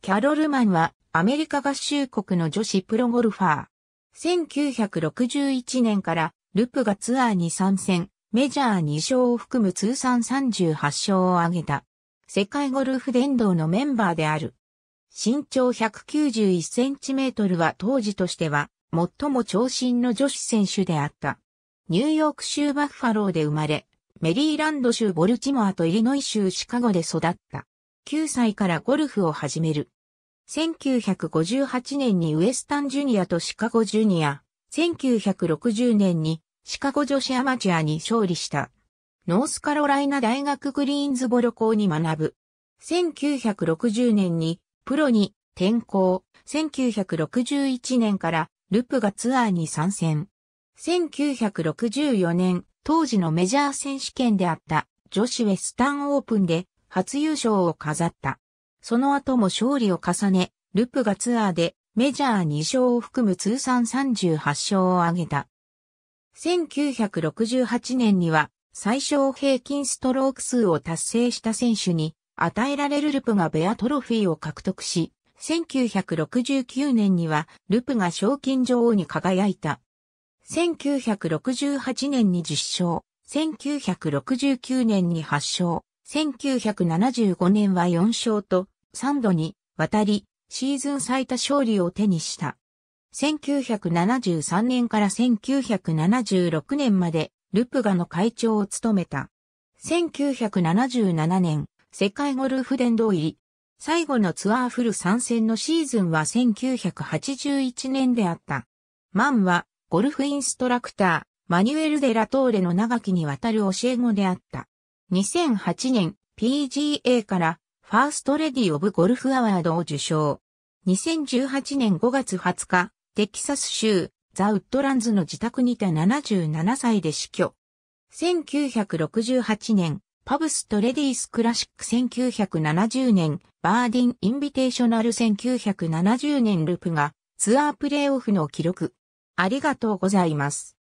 キャロルマンはアメリカ合衆国の女子プロゴルファー。1961年からルプがツアーに参戦、メジャー2勝を含む通算38勝を挙げた。世界ゴルフ殿堂のメンバーである。身長1 9 1トルは当時としては最も長身の女子選手であった。ニューヨーク州バッファローで生まれ、メリーランド州ボルチモアとイリノイ州シカゴで育った。9歳からゴルフを始める。1958年にウエスタンジュニアとシカゴジュニア、1960年にシカゴ女子アマチュアに勝利した。ノースカロライナ大学グリーンズボロ校に学ぶ。1960年にプロに転校。1961年からルプがツアーに参戦。1964年、当時のメジャー選手権であった女子ウェスタンオープンで初優勝を飾った。その後も勝利を重ね、ルプがツアーでメジャー2勝を含む通算38勝を挙げた。1968年には最小平均ストローク数を達成した選手に与えられるルプがベアトロフィーを獲得し、1969年にはルプが賞金女王に輝いた。1968年に10勝、1969年に8勝、1975年は4勝と3度に渡りシーズン最多勝利を手にした。1973年から1976年までルプガの会長を務めた。1977年、世界ゴルフ殿堂入り。最後のツアーフル参戦のシーズンは1981年であった。マンはゴルフインストラクター、マニュエル・デ・ラトーレの長きにわたる教え子であった。2008年 PGA からファーストレディオブゴルフアワードを受賞。2018年5月20日、テキサス州ザ・ウッドランズの自宅にて77歳で死去。1968年、パブストレディースクラシック1970年、バーディン・インビテーショナル1970年ループがツアープレイオフの記録。ありがとうございます。